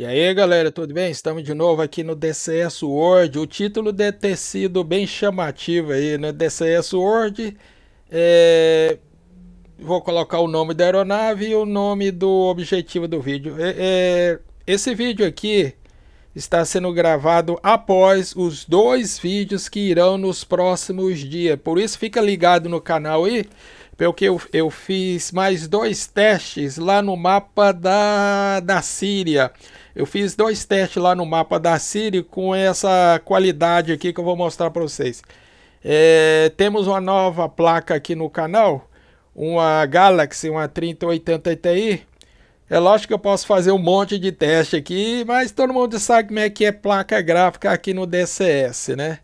E aí galera, tudo bem? Estamos de novo aqui no DCS World, O título deve ter sido bem chamativo aí, né? DCS World. É... Vou colocar o nome da aeronave e o nome do objetivo do vídeo. É, é... Esse vídeo aqui está sendo gravado após os dois vídeos que irão nos próximos dias. Por isso fica ligado no canal aí, porque eu, eu fiz mais dois testes lá no mapa da, da Síria. Eu fiz dois testes lá no mapa da Siri com essa qualidade aqui que eu vou mostrar para vocês. É, temos uma nova placa aqui no canal, uma Galaxy, uma 3080 Ti. É lógico que eu posso fazer um monte de teste aqui, mas todo mundo sabe como é que é placa gráfica aqui no DCS, né?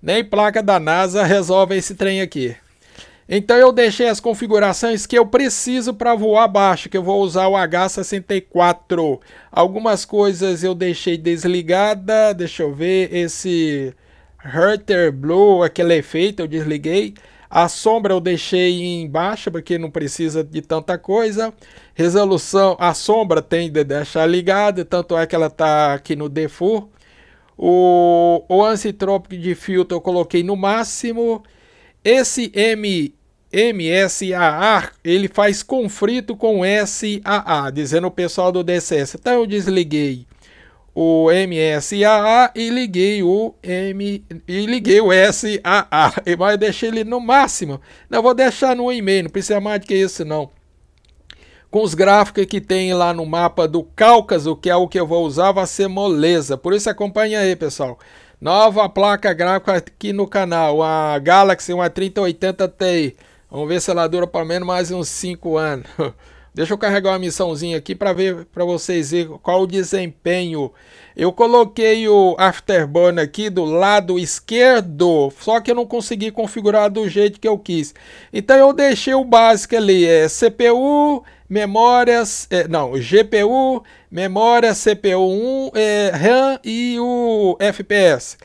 Nem placa da NASA resolve esse trem aqui. Então eu deixei as configurações que eu preciso para voar baixo, que eu vou usar o H64. Algumas coisas eu deixei desligada, deixa eu ver, esse Hurter Blue, aquele efeito eu desliguei. A sombra eu deixei em baixa, porque não precisa de tanta coisa. Resolução, a sombra tem de deixar ligada, tanto é que ela está aqui no default. O, o de filtro eu coloquei no máximo. Esse M MSAA, ele faz conflito com SAA, dizendo o pessoal do DCS. Então eu desliguei o MSAA e liguei o M e liguei o SAA, mas deixei ele no máximo. Não vou deixar no e-mail, não precisa mais do que isso não. Com os gráficos que tem lá no mapa do Cáucaso, que é o que eu vou usar, vai ser moleza. Por isso acompanha aí, pessoal. Nova placa gráfica aqui no canal, a Galaxy 1380 Ti. Vamos ver se ela dura pelo menos mais uns 5 anos. Deixa eu carregar uma missãozinha aqui para ver para vocês ver qual o desempenho. Eu coloquei o Afterburn aqui do lado esquerdo, só que eu não consegui configurar do jeito que eu quis. Então eu deixei o básico ali, é CPU, memórias, é, não, GPU, memória, CPU 1, é, RAM e o FPS.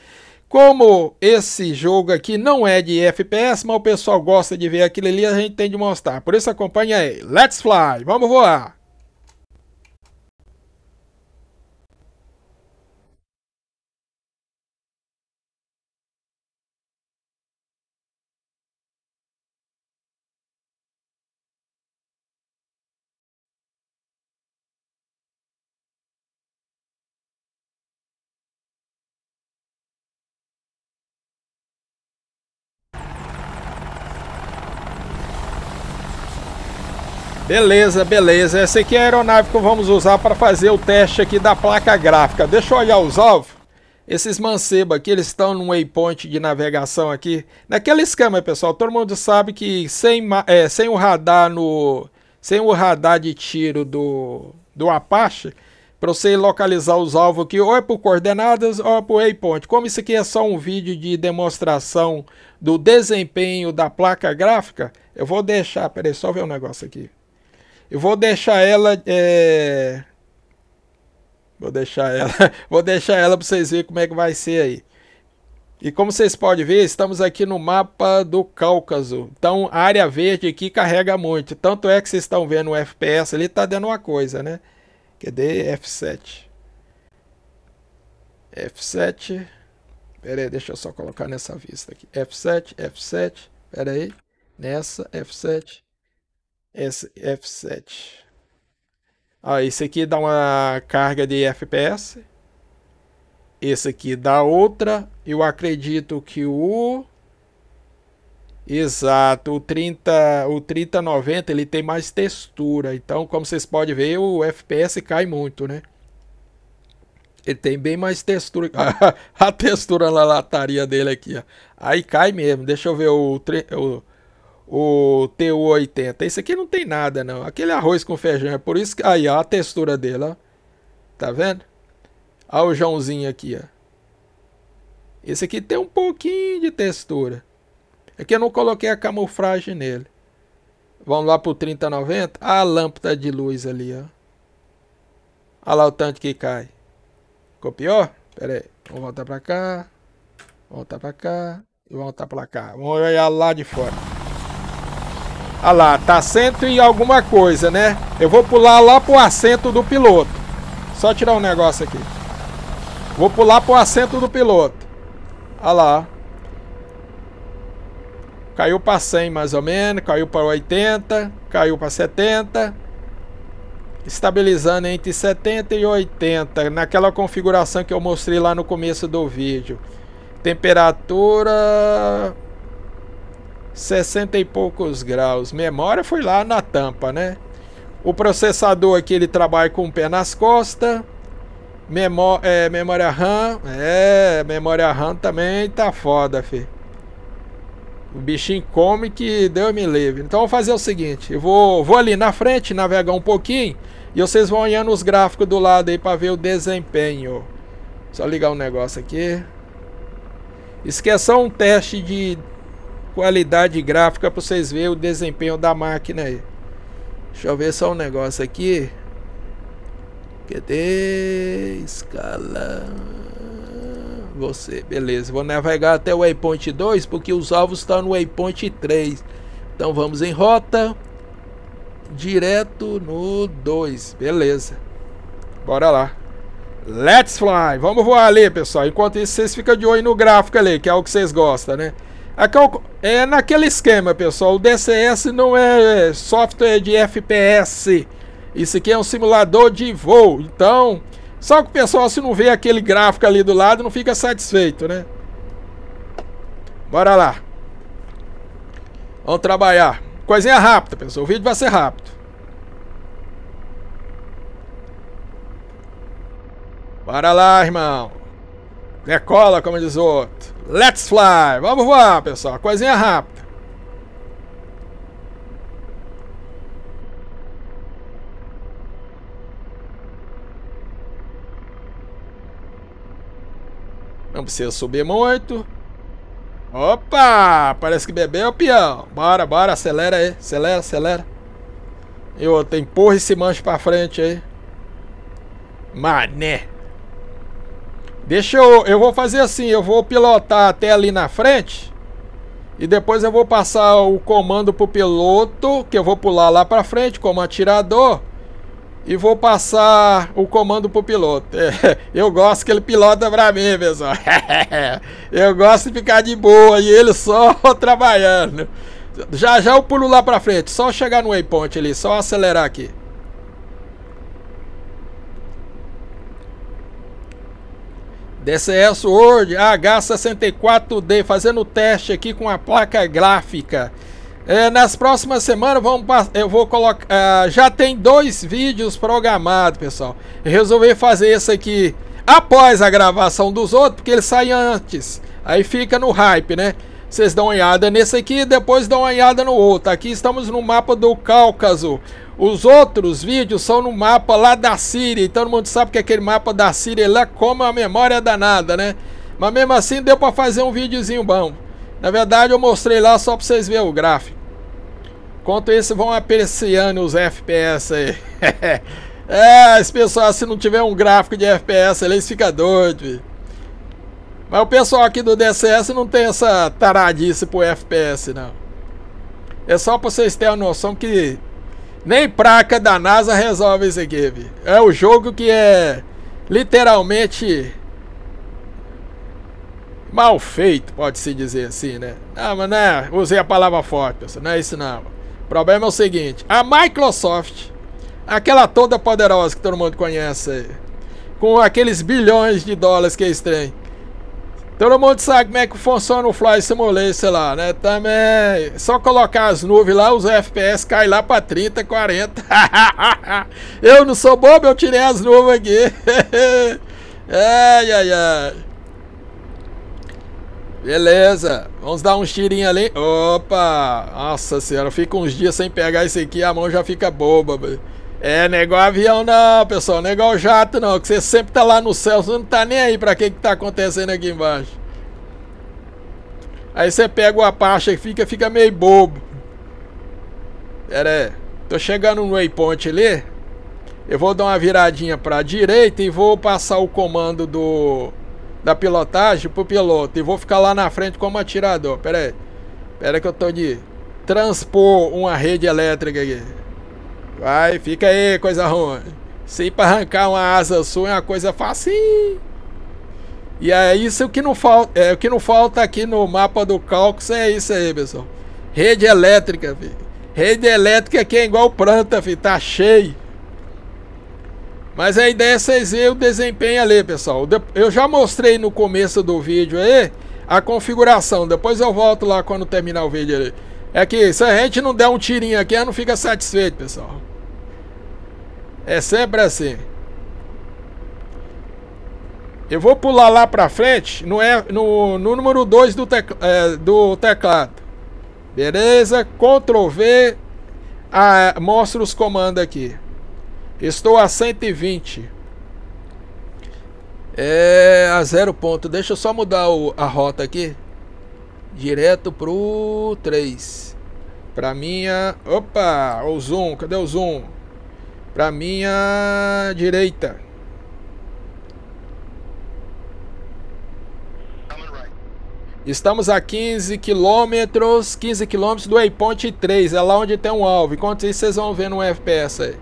Como esse jogo aqui não é de FPS, mas o pessoal gosta de ver aquilo ali, a gente tem de mostrar. Por isso acompanha aí. Let's fly, vamos voar! Beleza, beleza. Essa aqui é a aeronave que vamos usar para fazer o teste aqui da placa gráfica. Deixa eu olhar os alvos. Esses mancebos aqui, eles estão num waypoint de navegação aqui. Naquela esquema, pessoal, todo mundo sabe que sem, é, sem o radar no... Sem o radar de tiro do, do Apache, para você localizar os alvos aqui, ou é por coordenadas ou é por waypoint. Como isso aqui é só um vídeo de demonstração do desempenho da placa gráfica, eu vou deixar, peraí, só ver um negócio aqui. Eu vou deixar ela. É... Vou deixar ela. vou deixar ela para vocês verem como é que vai ser aí. E como vocês podem ver, estamos aqui no mapa do Cáucaso. Então, a área verde aqui carrega muito. Tanto é que vocês estão vendo o FPS ali, tá dando uma coisa, né? Cadê F7? F7. Pera aí, deixa eu só colocar nessa vista aqui. F7, F7. Pera aí. Nessa, F7. SF7. Ó, esse aqui dá uma carga de FPS. Esse aqui dá outra. Eu acredito que o... Exato, o 30, o 3090 ele tem mais textura, então como vocês podem ver o FPS cai muito, né? Ele tem bem mais textura, a textura na lataria dele aqui, ó. aí cai mesmo. Deixa eu ver o, o o TU80. esse aqui não tem nada, não. Aquele arroz com feijão. É por isso que. Aí, ó, a textura dele, ó. Tá vendo? Olha o Joãozinho aqui, ó. Esse aqui tem um pouquinho de textura. É que eu não coloquei a camuflagem nele. Vamos lá pro 3090. Ah, a lâmpada de luz ali, ó. Olha lá o tanto que cai. Copiou? Pera aí. Vamos voltar pra cá. Voltar pra cá. E voltar pra cá. Vamos olhar lá de fora. Olha lá, tá cento e alguma coisa, né? Eu vou pular lá pro assento do piloto. Só tirar um negócio aqui. Vou pular pro assento do piloto. Olha lá. Caiu para 100 mais ou menos, caiu para 80, caiu para 70. Estabilizando entre 70 e 80, naquela configuração que eu mostrei lá no começo do vídeo. Temperatura 60 e poucos graus. Memória foi lá na tampa, né? O processador aqui ele trabalha com o pé nas costas. Memó é, memória RAM. É, memória RAM também tá foda, fi. O bichinho come que deu me livre. Então eu vou fazer o seguinte: eu vou, vou ali na frente, navegar um pouquinho. E vocês vão olhando os gráficos do lado aí para ver o desempenho. Só ligar o um negócio aqui. Esqueçam um teste de qualidade gráfica para vocês verem o desempenho da máquina aí. Deixa eu ver só um negócio aqui. Cadê? Escala. Você, beleza. Vou navegar até o waypoint 2 porque os alvos estão tá no waypoint 3. Então vamos em rota direto no 2. Beleza. Bora lá. Let's fly. Vamos voar ali, pessoal. Enquanto isso, vocês ficam de olho no gráfico ali, que é o que vocês gostam, né? Calc... É naquele esquema, pessoal. O DCS não é, é software de FPS. Isso aqui é um simulador de voo. Então, só que o pessoal, se não vê aquele gráfico ali do lado, não fica satisfeito, né? Bora lá. Vamos trabalhar. Coisinha rápida, pessoal. O vídeo vai ser rápido. Bora lá, irmão. Decola, como diz o outro. Let's fly! Vamos voar, pessoal. Coisinha rápida. Não precisa subir muito. Opa! Parece que bebeu, o peão. Bora, bora, acelera aí. Acelera, acelera. E outro. empurra esse manche pra frente aí. Mané! Deixa eu. Eu vou fazer assim, eu vou pilotar até ali na frente. E depois eu vou passar o comando pro piloto, que eu vou pular lá pra frente como atirador. E vou passar o comando pro piloto. É, eu gosto que ele pilota pra mim, pessoal. eu gosto de ficar de boa e ele só trabalhando. Já já eu pulo lá pra frente, só chegar no waypoint ali, só acelerar aqui. DCS World H64D, fazendo teste aqui com a placa gráfica. É, nas próximas semanas vamos eu vou colocar. É, já tem dois vídeos programados, pessoal. Eu resolvi fazer esse aqui após a gravação dos outros, porque ele sai antes. Aí fica no hype, né? Vocês dão uma olhada nesse aqui e depois dão uma olhada no outro. Aqui estamos no mapa do Cáucaso. Os outros vídeos são no mapa lá da Síria, então todo mundo sabe que aquele mapa da Síria lá como é a memória é danada, né? Mas mesmo assim deu para fazer um videozinho bom. Na verdade eu mostrei lá só para vocês verem o gráfico. Enquanto isso vão apreciando os FPS aí. é, esse pessoal se não tiver um gráfico de FPS eles ficam doidos, Mas o pessoal aqui do DCS não tem essa taradice pro FPS, não. É só pra vocês terem a noção que nem praca da NASA resolve isso aqui, vi. É o jogo que é literalmente mal feito, pode-se dizer assim, né? Ah, mas né, usei a palavra forte, Não é isso não. O problema é o seguinte, a Microsoft, aquela toda poderosa que todo mundo conhece aí, com aqueles bilhões de dólares que eles têm, Todo mundo sabe como é que funciona o Fly Simulator lá, né? Também só colocar as nuvens lá, os FPS cai lá pra 30, 40. eu não sou bobo, eu tirei as nuvens aqui. ai, ai, ai. Beleza, vamos dar uns tirinhos ali. Opa, nossa senhora, fica uns dias sem pegar isso aqui, a mão já fica boba. Velho. É, negou avião não, pessoal, negou jato não, que você sempre tá lá no céu, você não tá nem aí pra que que tá acontecendo aqui embaixo. Aí você pega o Apache e fica, fica meio bobo. Pera aí, tô chegando no waypoint ali, eu vou dar uma viradinha pra direita e vou passar o comando do da pilotagem pro piloto e vou ficar lá na frente como atirador. Pera aí. Pera aí que eu tô de transpor uma rede elétrica aqui. Vai, fica aí, coisa ruim. Se para pra arrancar uma asa sua é uma coisa fácil. E é isso que não falta. É, o que não falta aqui no mapa do cálculo é isso aí, pessoal. Rede elétrica, filho. Rede elétrica aqui é igual planta, filho. Tá cheio. Mas a ideia é vocês verem o desempenho ali, pessoal. Eu já mostrei no começo do vídeo aí a configuração. Depois eu volto lá quando terminar o vídeo ali. É que se a gente não der um tirinho aqui, ela não fica satisfeito, pessoal. É sempre assim. Eu vou pular lá pra frente no, no, no número 2 do, tec, é, do teclado. Beleza? Ctrl V. Ah, mostra os comandos aqui. Estou a 120. É a zero ponto. Deixa eu só mudar o, a rota aqui. Direto pro 3. Pra minha... Opa! O zoom. Cadê o zoom? Pra minha direita. Estamos a 15 quilômetros, 15 quilômetros do Waypoint 3, é lá onde tem um alvo. Enquanto isso, vocês vão ver no FPS aí.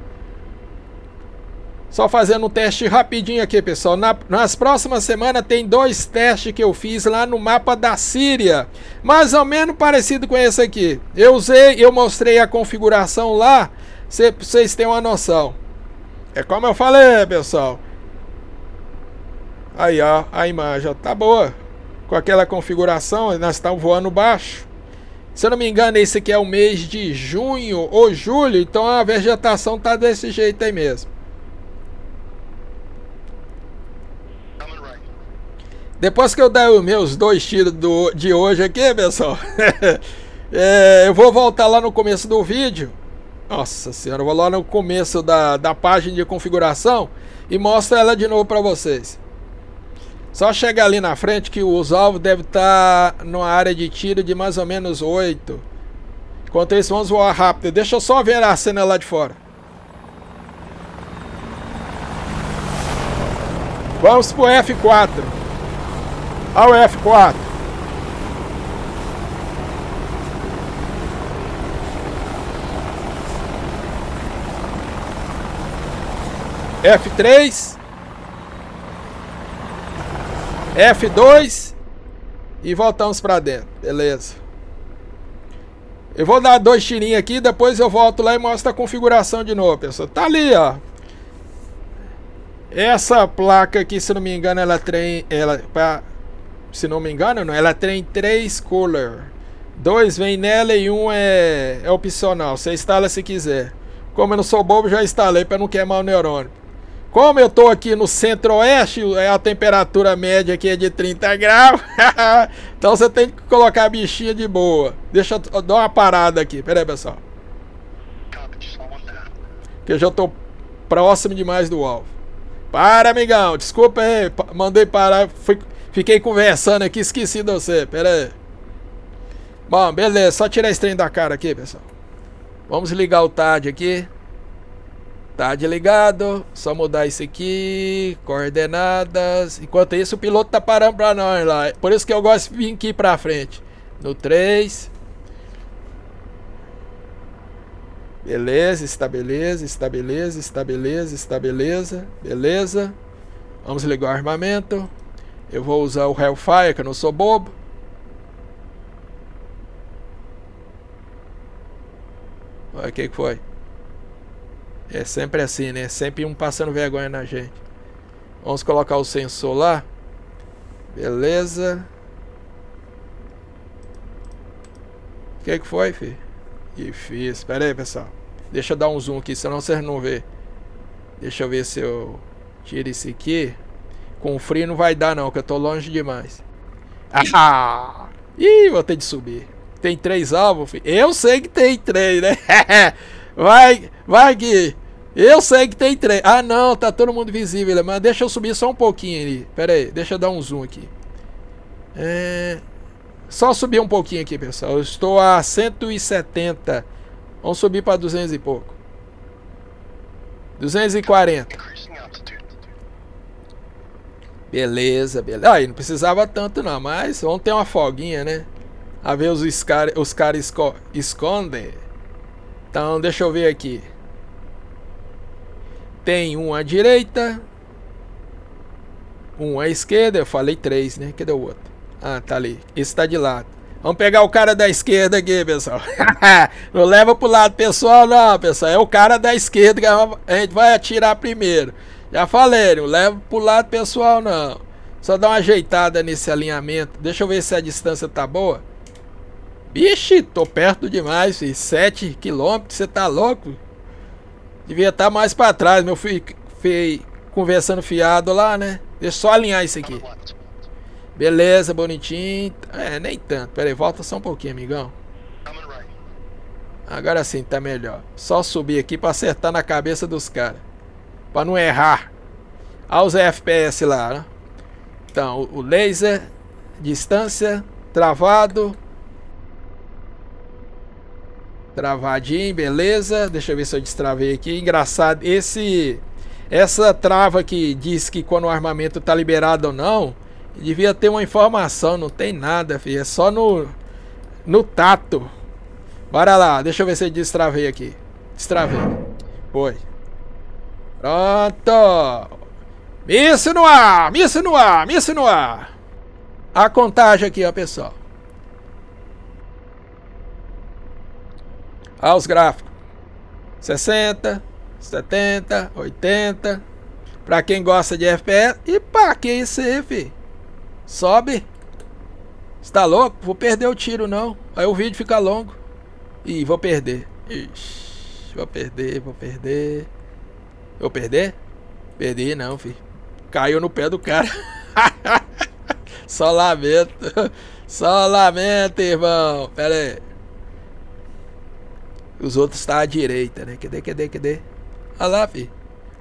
Só fazendo um teste rapidinho aqui, pessoal. Na, nas próximas semanas tem dois testes que eu fiz lá no mapa da Síria. Mais ou menos parecido com esse aqui. Eu usei, eu mostrei a configuração lá Cê, vocês têm uma noção. É como eu falei, pessoal. Aí, ó, a imagem ó, tá boa. Com aquela configuração, nós estamos voando baixo. Se eu não me engano, esse aqui é o mês de junho ou julho, então a vegetação tá desse jeito aí mesmo. Depois que eu der os meus dois tiros do, de hoje aqui, pessoal, é, eu vou voltar lá no começo do vídeo nossa senhora, eu vou lá no começo da, da página de configuração e mostro ela de novo para vocês. Só chegar ali na frente que os alvos devem estar tá numa área de tiro de mais ou menos 8. Enquanto isso, vamos voar rápido. Deixa eu só ver a cena lá de fora. Vamos pro F4. Ao F4. F3, F2 e voltamos para dentro, beleza. Eu vou dar dois tirinhos aqui, depois eu volto lá e mostro a configuração de novo, pessoal. Tá ali, ó. Essa placa aqui, se não me engano, ela tem, ela, pra, se não me engano, não, ela tem três cooler. Dois vem nela e um é, é opcional. Você instala se quiser. Como eu não sou bobo, já instalei para não queimar o neurônio. Como eu tô aqui no centro-oeste, é a temperatura média aqui é de 30 graus. então você tem que colocar a bichinha de boa. Deixa eu dar uma parada aqui. Pera aí, pessoal. Que eu já estou próximo demais do alvo. Para, amigão. Desculpa aí. Mandei parar. Fui, fiquei conversando aqui. Esqueci de você. Pera aí. Bom, beleza. Só tirar esse trem da cara aqui, pessoal. Vamos ligar o TAD aqui. Tá desligado, só mudar isso aqui, coordenadas. Enquanto isso, o piloto tá parando pra nós lá. Por isso que eu gosto de vir aqui pra frente. No 3. Beleza, está beleza, está beleza, está beleza, está beleza. Beleza. Vamos ligar o armamento. Eu vou usar o Hellfire, que eu não sou bobo. Olha o que foi. É sempre assim, né? Sempre um passando vergonha na gente. Vamos colocar o sensor lá. Beleza. O que, que foi, filho? Difícil. Espera aí, pessoal. Deixa eu dar um zoom aqui, senão vocês não vê. Deixa eu ver se eu tiro esse aqui. Com frio não vai dar não, que eu tô longe demais. Ah! Ih, vou ter de subir. Tem três alvos, filho? Eu sei que tem três, né? Vai, vai, Gui. Eu sei que tem três. Ah, não, tá todo mundo visível, mas deixa eu subir só um pouquinho ali. Pera aí, deixa eu dar um zoom aqui. É... Só subir um pouquinho aqui, pessoal. Eu estou a 170. Vamos subir para 200 e pouco. 240. Beleza, beleza. Aí, ah, não precisava tanto não, mas vamos ter é uma folguinha, né? A ver os, os caras esco escondem. Então, deixa eu ver aqui. Tem um à direita, um à esquerda. Eu falei três, né? Cadê o outro? Ah, tá ali. Esse tá de lado. Vamos pegar o cara da esquerda aqui, pessoal. não leva pro lado pessoal, não, pessoal. É o cara da esquerda que a gente vai atirar primeiro. Já falei, não leva pro lado pessoal, não. Só dá uma ajeitada nesse alinhamento. Deixa eu ver se a distância tá boa. Bicho, tô perto demais, filho. 7 quilômetros, você tá louco? Devia estar tá mais pra trás, meu filho. Fei, conversando fiado lá, né? Deixa eu só alinhar isso aqui. Beleza, bonitinho. É, nem tanto. Pera aí, volta só um pouquinho, amigão. Agora sim, tá melhor. Só subir aqui pra acertar na cabeça dos caras. Pra não errar. Olha os FPS lá, né? Então, o laser, distância, travado, Travadinho, beleza. Deixa eu ver se eu destravei aqui. Engraçado, esse essa trava que diz que quando o armamento tá liberado ou não, devia ter uma informação, não tem nada, filho. É só no no tato. Bora lá, deixa eu ver se eu destravei aqui. Destravei. Foi. Pronto. Missa no ar, missa no ar, missa no ar. A contagem aqui, ó, pessoal. Olha os gráficos. 60, 70, 80. Para quem gosta de FPS. E pá, que isso aí, fi? Sobe. Você tá louco? Vou perder o tiro, não. Aí o vídeo fica longo. Ih, vou perder. Ixi, vou perder, vou perder. vou perder? Perdi não, fi. Caiu no pé do cara. Só lamento. Só lamento, irmão. Pera aí os outros estão tá à direita, né? Cadê, cadê, cadê? Olha lá, fi.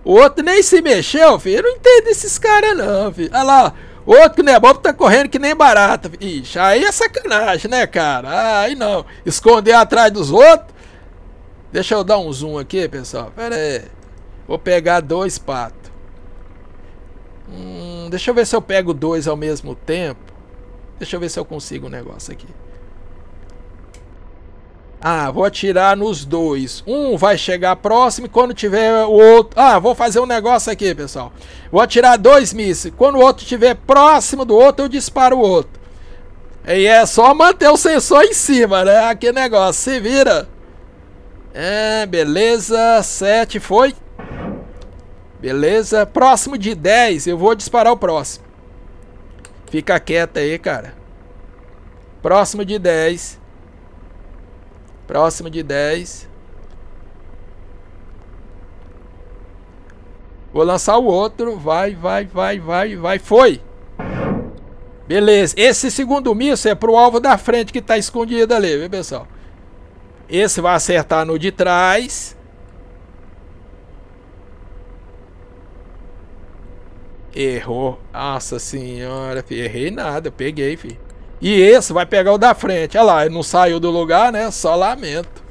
O outro nem se mexeu, fi. Eu não entendo esses caras, não, fi. Olha lá, ó. Outro que não é bobo tá correndo que nem barata. fi. Ixi, aí é sacanagem, né, cara? Aí não. Esconder atrás dos outros. Deixa eu dar um zoom aqui, pessoal. Pera aí. Vou pegar dois patos. Hum, deixa eu ver se eu pego dois ao mesmo tempo. Deixa eu ver se eu consigo o um negócio aqui. Ah, vou atirar nos dois. Um vai chegar próximo e quando tiver o outro. Ah, vou fazer um negócio aqui, pessoal. Vou atirar dois mísseis. Quando o outro estiver próximo do outro, eu disparo o outro. E é só manter o sensor em cima, né? Aqui negócio. Se vira. É, beleza. sete foi. Beleza. Próximo de dez. eu vou disparar o próximo. Fica quieto aí, cara. Próximo de dez. Próximo de 10. Vou lançar o outro. Vai, vai, vai, vai, vai. Foi. Beleza. Esse segundo míssil é pro alvo da frente que tá escondido ali, viu, pessoal? Esse vai acertar no de trás. Errou. Nossa senhora, filho. Errei nada. peguei, filho. E esse vai pegar o da frente. Olha lá, ele não saiu do lugar, né? Só lamento.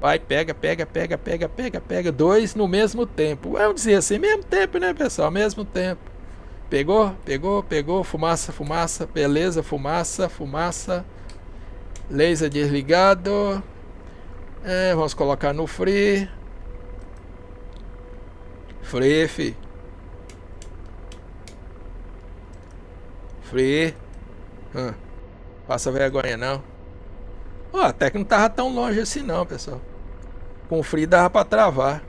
Vai, pega, pega, pega, pega, pega, pega. Dois no mesmo tempo. Vamos dizer assim, mesmo tempo, né, pessoal? Mesmo tempo. Pegou, pegou, pegou. Fumaça, fumaça. Beleza, fumaça, fumaça. Laser desligado. É, vamos colocar no free. Free, fi. Free. Hum. Passa vergonha não. oh, até que não tava tão longe assim não, pessoal. Com o frio dava pra travar.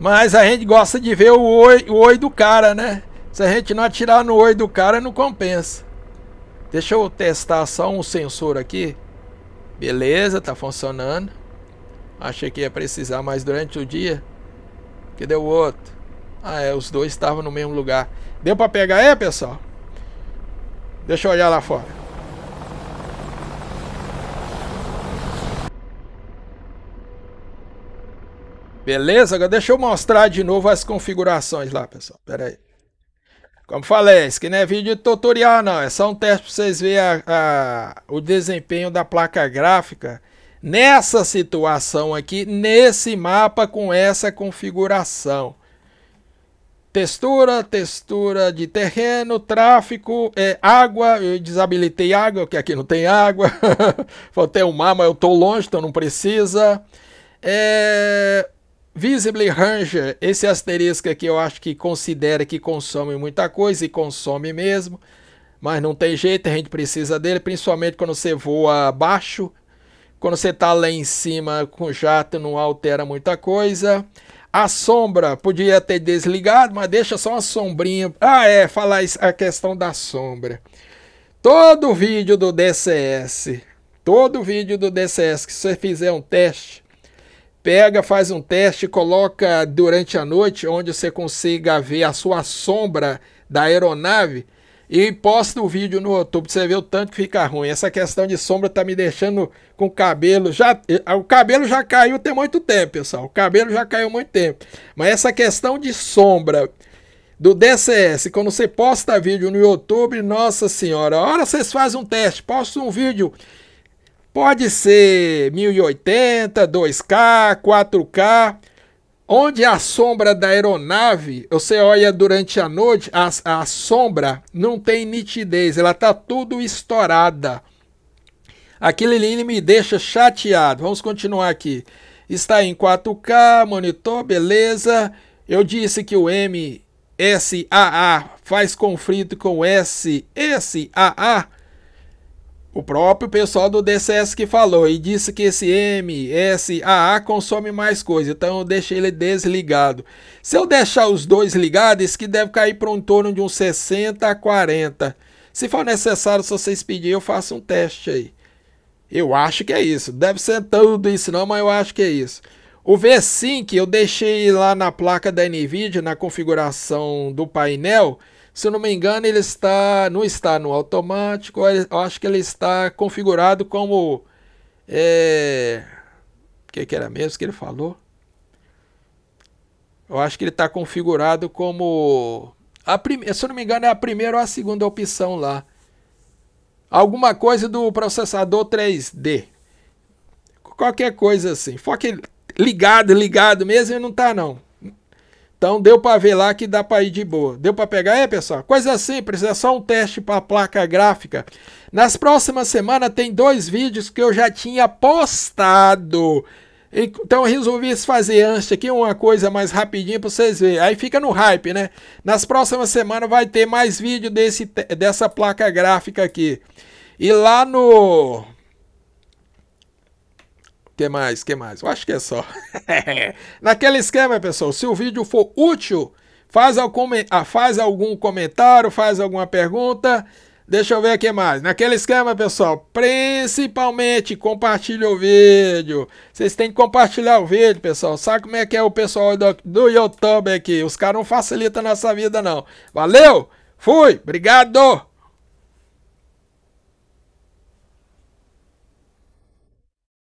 Mas a gente gosta de ver o oi, o oi do cara, né? Se a gente não atirar no oi do cara, não compensa. Deixa eu testar só um sensor aqui. Beleza, tá funcionando. Achei que ia precisar mais durante o dia. Cadê o outro? Ah, é, os dois estavam no mesmo lugar. Deu pra pegar é, pessoal? Deixa eu olhar lá fora. Beleza? Agora deixa eu mostrar de novo as configurações lá, pessoal. Pera aí. Como falei, isso aqui não é vídeo tutorial não, é só um teste para vocês verem a, a, o desempenho da placa gráfica nessa situação aqui, nesse mapa com essa configuração textura, textura de terreno, tráfego, é, água, eu desabilitei água, porque aqui não tem água, ter um mar, mas eu estou longe, então não precisa. É, Visibly Ranger, esse asterisco aqui eu acho que considera que consome muita coisa e consome mesmo, mas não tem jeito, a gente precisa dele, principalmente quando você voa baixo, quando você está lá em cima com jato não altera muita coisa. A sombra podia ter desligado, mas deixa só uma sombrinha. Ah, é, falar a questão da sombra. Todo vídeo do DCS, todo vídeo do DCS que você fizer um teste, pega, faz um teste, coloca durante a noite, onde você consiga ver a sua sombra da aeronave, e posta o vídeo no YouTube você vê o tanto que fica ruim. Essa questão de sombra tá me deixando com o cabelo. Já, eh, ah, o cabelo já caiu tem muito tempo, pessoal. O cabelo já caiu muito tempo. Mas essa questão de sombra do DCS, quando você posta vídeo no YouTube, nossa senhora, hora vocês fazem um teste, posta um vídeo. Pode ser 1080, 2K, 4K. Onde a sombra da aeronave, você olha durante a noite, a, a sombra não tem nitidez, ela tá tudo estourada. Aquilo ali me deixa chateado. Vamos continuar aqui. Está em 4K, monitor, beleza. Eu disse que o MSAA faz conflito com o SSAA. O próprio pessoal do DCS que falou e disse que esse MSAA consome mais coisa, então eu deixei ele desligado. Se eu deixar os dois ligados, isso que deve cair para um torno de uns 60 a 40. Se for necessário, se vocês pedirem, eu faço um teste aí. Eu acho que é isso. Deve ser tudo isso não, mas eu acho que é isso. O V-Sync eu deixei lá na placa da NVIDIA, na configuração do painel, se eu não me engano, ele está não está no automático. Eu acho que ele está configurado como é, o que, que era mesmo que ele falou? Eu acho que ele está configurado como a primeira, se eu não me engano, é a primeira ou a segunda opção lá. Alguma coisa do processador 3D. Qualquer coisa assim. Foque ligado, ligado mesmo, ele não tá não. Então deu para ver lá que dá para ir de boa. Deu para pegar? É, pessoal, coisa simples, é só um teste para a placa gráfica. Nas próximas semanas tem dois vídeos que eu já tinha postado. Então resolvi fazer antes aqui uma coisa mais rapidinha para vocês verem. Aí fica no hype, né? Nas próximas semanas vai ter mais vídeo desse, dessa placa gráfica aqui. E lá no que mais? Que mais? Eu acho que é só. Naquele esquema, pessoal, se o vídeo for útil, ah, faz, algum comentário, faz alguma pergunta. Deixa eu ver aqui mais. Naquele esquema, pessoal, principalmente compartilha o vídeo. Vocês têm que compartilhar o vídeo, pessoal. Sabe como é que é o pessoal do, do YouTube aqui? Os caras não facilitam a nossa vida, não. Valeu! Fui! Obrigado!